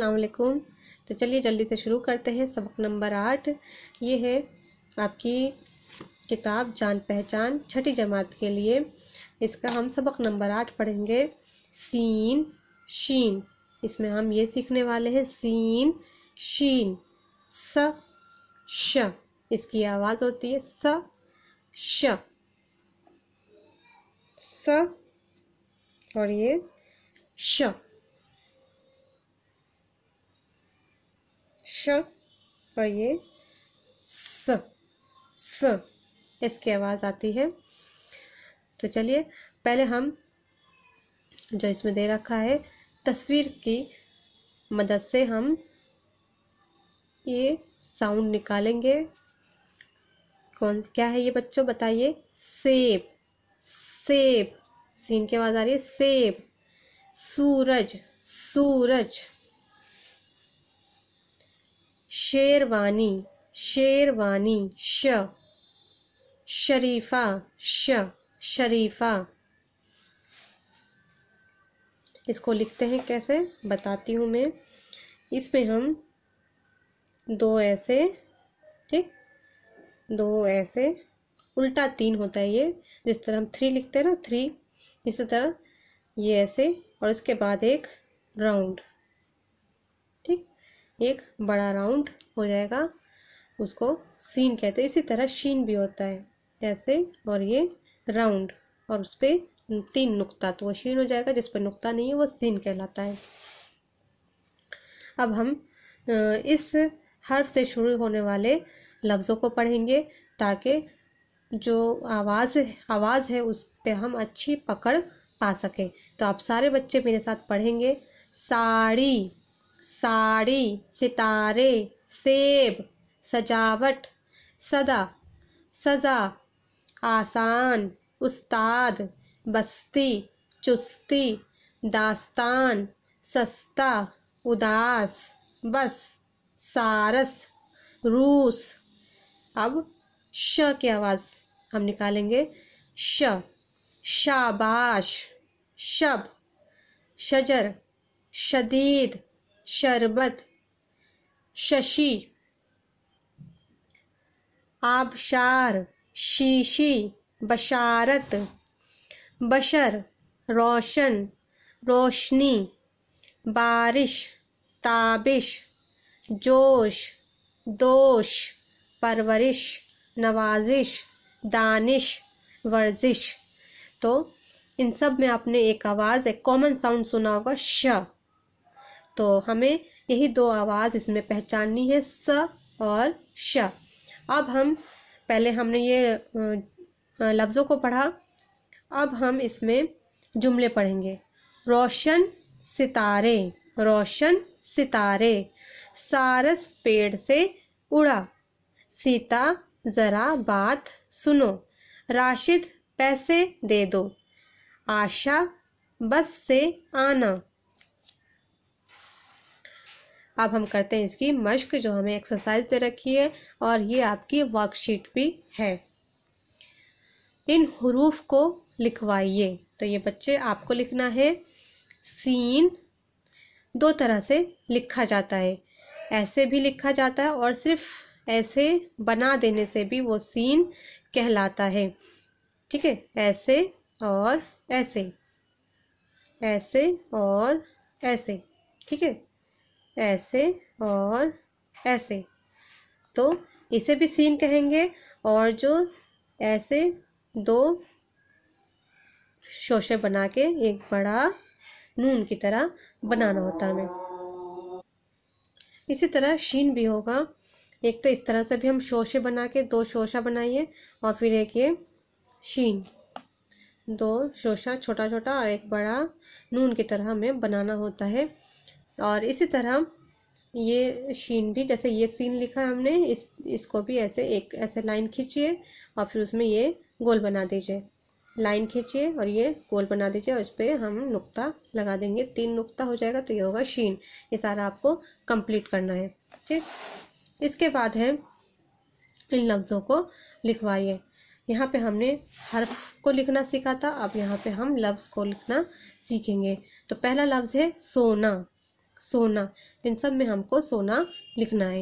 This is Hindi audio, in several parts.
असलकुम तो चलिए जल्दी से शुरू करते हैं सबक नंबर आठ ये है आपकी किताब जान पहचान छठी जमात के लिए इसका हम सबक नंबर आठ पढ़ेंगे सीन शीन इसमें हम ये सीखने वाले हैं सीन शीन स श इसकी आवाज़ होती है स श स और ये श श और ये स स इसकी आवाज़ आती है तो चलिए पहले हम जो इसमें दे रखा है तस्वीर की मदद से हम ये साउंड निकालेंगे कौन क्या है ये बच्चों बताइए सेब सेब सीन की आवाज़ आ रही है सेब सूरज सूरज शेरवानी शेरवानी श शरीफा श शरीफा इसको लिखते हैं कैसे बताती हूँ मैं इसमें हम दो ऐसे ठीक दो ऐसे उल्टा तीन होता है ये जिस तरह हम थ्री लिखते हैं ना थ्री इसी तरह ये ऐसे और इसके बाद एक राउंड एक बड़ा राउंड हो जाएगा उसको सीन कहते हैं इसी तरह शीन भी होता है ऐसे और ये राउंड और उस पर तीन नुक्ता तो वो शीन हो जाएगा जिस पर नुक्ता नहीं है वो सीन कहलाता है अब हम इस हर्फ से शुरू होने वाले लफ्ज़ों को पढ़ेंगे ताकि जो आवाज़ आवाज़ है उस पर हम अच्छी पकड़ पा सकें तो आप सारे बच्चे मेरे साथ पढ़ेंगे साड़ी साड़ी सितारे सेब सजावट सदा सजा आसान उस्ताद बस्ती चुस्ती दास्तान सस्ता उदास बस सारस रूस अब श की आवाज़ हम निकालेंगे श शाबाश शब शजर शदीद शरबत शशि आबशार शीशी बशारत बशर रोशन रोशनी बारिश ताबिश जोश दोष परवरिश नवाजिश दानिश वर्जिश तो इन सब में आपने एक आवाज़ एक कॉमन साउंड सुना होगा श तो हमें यही दो आवाज़ इसमें पहचाननी है स और श अब हम पहले हमने ये लफ्ज़ों को पढ़ा अब हम इसमें जुमले पढ़ेंगे रोशन सितारे रोशन सितारे सारस पेड़ से उड़ा सीता ज़रा बात सुनो राशिद पैसे दे दो आशा बस से आना अब हम करते हैं इसकी मश्क जो हमें एक्सरसाइज दे रखी है और ये आपकी वर्कशीट भी है इन हरूफ को लिखवाइए तो ये बच्चे आपको लिखना है सीन दो तरह से लिखा जाता है ऐसे भी लिखा जाता है और सिर्फ ऐसे बना देने से भी वो सीन कहलाता है ठीक है ऐसे और ऐसे ऐसे और ऐसे ठीक है ऐसे और ऐसे तो इसे भी सीन कहेंगे और जो ऐसे दो शोशे बना के एक बड़ा नून की तरह बनाना होता है हमें इसी तरह शीन भी होगा एक तो इस तरह से भी हम शोशे बना के दो शोशा बनाइए और फिर एक ये शीन दो शोशा छोटा छोटा और एक बड़ा नून की तरह हमें बनाना होता है और इसी तरह ये शीन भी जैसे ये सीन लिखा हमने इस इसको भी ऐसे एक ऐसे लाइन खींचिए और फिर उसमें ये गोल बना दीजिए लाइन खींचिए और ये गोल बना दीजिए और इस पर हम नुक्ता लगा देंगे तीन नुक्ता हो जाएगा तो ये होगा शीन ये सारा आपको कंप्लीट करना है ठीक इसके बाद है इन लफ्ज़ों को लिखवाइए यहाँ पे हमने हर्फ को लिखना सीखा था अब यहाँ पे हम लफ्ज़ को लिखना सीखेंगे तो पहला लफ्ज़ है सोना सोना इन सब में हमको सोना लिखना है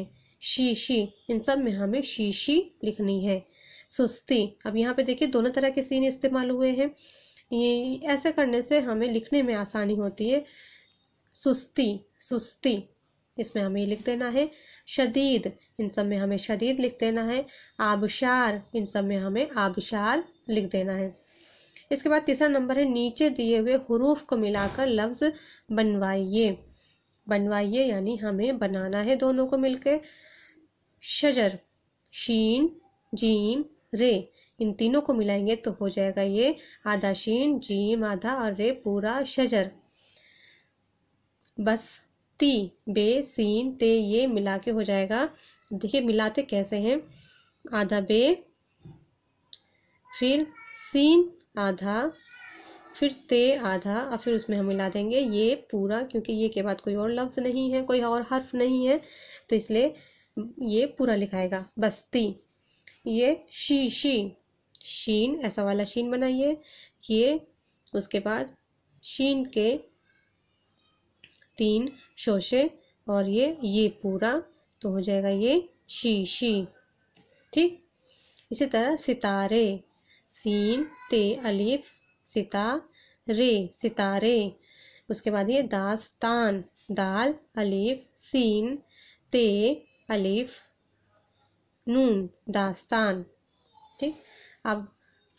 शीशी इन सब में हमें शीशी लिखनी है सुस्ती अब यहाँ पे देखिए दोनों तरह के सीन इस्तेमाल हुए हैं ये ऐसे करने से हमें लिखने में आसानी होती है सुस्ती सुस्ती इसमें हमें लिख देना है शदीद इन सब में हमें शदीद लिख देना है आबशार इन सब में हमें आबशार लिख देना है इसके बाद तीसरा नंबर है नीचे दिए हुए हरूफ को मिलाकर लफ्ज़ बनवाइए बनवाइए यानी हमें बनाना है दोनों को मिलकर शजर शीन जीम रे इन तीनों को मिलाएंगे तो हो जाएगा ये आधा शीन जीम आधा और रे पूरा शजर बस ती बे सीन ते ये मिला के हो जाएगा देखिए मिलाते कैसे हैं आधा बे फिर सीन आधा फिर ते आधा और फिर उसमें हम मिला देंगे ये पूरा क्योंकि ये के बाद कोई और लफ्ज़ नहीं है कोई और हर्फ नहीं है तो इसलिए ये पूरा लिखाएगा बस्ती ये शी शी शीन ऐसा वाला शीन बनाइए ये उसके बाद शीन के तीन शोशे और ये ये पूरा तो हो जाएगा ये शी शी ठीक इसी तरह सितारे सीन ते अलीफ सिता रे सितारे उसके बाद ये दास्तान दाल अलीफ सीन ते अलीफ नून दास्तान ठीक अब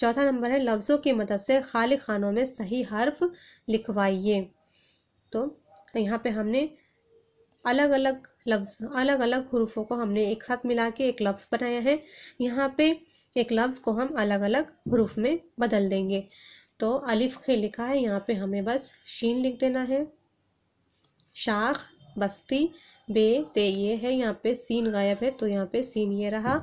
चौथा नंबर है लफ्ज़ों की मदद से खाली खानों में सही हर्फ लिखवाइए तो यहाँ पे हमने अलग अलग लफ्ज़ अलग अलग हरूफों को हमने एक साथ मिला के एक लफ्ज़ बनाया है यहाँ पे एक लफ्ज़ को हम अलग अलग हरूफ में बदल देंगे तो अलिफ के लिखा है यहाँ पे हमें बस शीन लिख देना है शाख बस्ती बे ते ये है यहाँ पे सीन गायब है तो यहाँ पे सीन ये रहा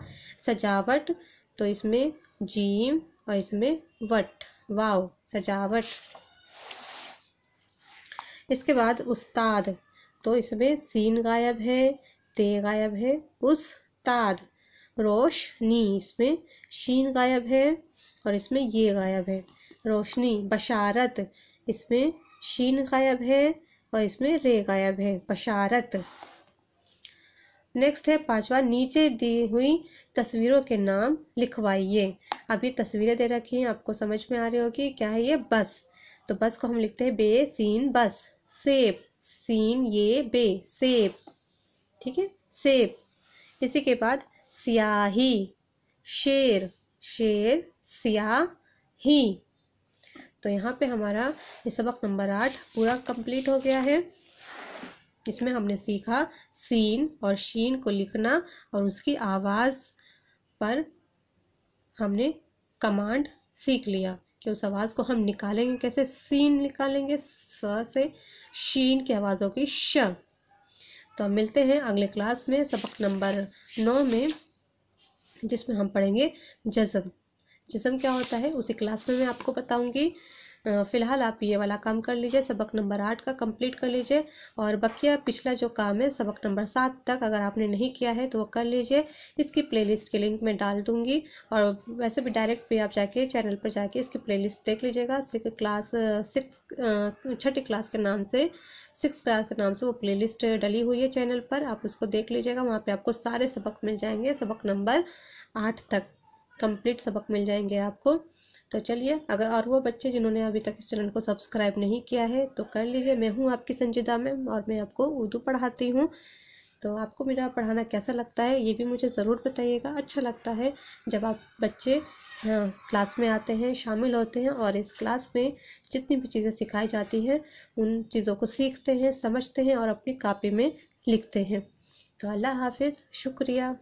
सजावट तो इसमें जीम और इसमें वट वाव सजावट इसके बाद उस्ताद तो इसमें सीन गायब है ते गायब है उस्ताद रोशनी इसमें शीन गायब है और इसमें ये गायब है रोशनी बशारत इसमें शीन गायब है और इसमें रे गायब है बशारत नेक्स्ट है पांचवा नीचे दी हुई तस्वीरों के नाम लिखवाइए अभी तस्वीरें दे रखी हैं आपको समझ में आ रही होगी क्या है ये बस तो बस को हम लिखते हैं बे सीन बस सेब सीन ये बे सेब ठीक है सेब इसी के बाद स्याही शेर शेर स्याही तो यहाँ पे हमारा ये सबक नंबर आठ पूरा कंप्लीट हो गया है इसमें हमने सीखा सीन और शीन को लिखना और उसकी आवाज़ पर हमने कमांड सीख लिया कि उस आवाज़ को हम निकालेंगे कैसे सीन निकालेंगे स से शीन की आवाजों की श तो हम मिलते हैं अगले क्लास में सबक नंबर नौ में जिसमें हम पढ़ेंगे जज्ब जिसम क्या होता है उसी क्लास में मैं आपको बताऊंगी फ़िलहाल आप ये वाला काम कर लीजिए सबक नंबर आठ का कंप्लीट कर लीजिए और बकिया पिछला जो काम है सबक नंबर सात तक अगर आपने नहीं किया है तो वो कर लीजिए इसकी प्लेलिस्ट के लिंक मैं डाल दूंगी और वैसे भी डायरेक्ट भी आप जाके चैनल पर जाके इसकी प्लेलिस्ट देख लीजिएगा सिक्स क्लास सिक्स छठी क्लास के नाम से सिक्स क्लास के नाम से वो प्ले डली हुई है चैनल पर आप उसको देख लीजिएगा वहाँ पर आपको सारे सबक मिल जाएंगे सबक नंबर आठ तक कंप्लीट सबक मिल जाएंगे आपको तो चलिए अगर और वो बच्चे जिन्होंने अभी तक इस चैनल को सब्सक्राइब नहीं किया है तो कर लीजिए मैं हूँ आपकी संजीदा मैम और मैं आपको उर्दू पढ़ाती हूँ तो आपको मेरा पढ़ाना कैसा लगता है ये भी मुझे ज़रूर बताइएगा अच्छा लगता है जब आप बच्चे हाँ, क्लास में आते हैं शामिल होते हैं और इस क्लास में जितनी भी चीज़ें सिखाई जाती हैं उन चीज़ों को सीखते हैं समझते हैं और अपनी कापी में लिखते हैं तो अल्लाह हाफिज़ शुक्रिया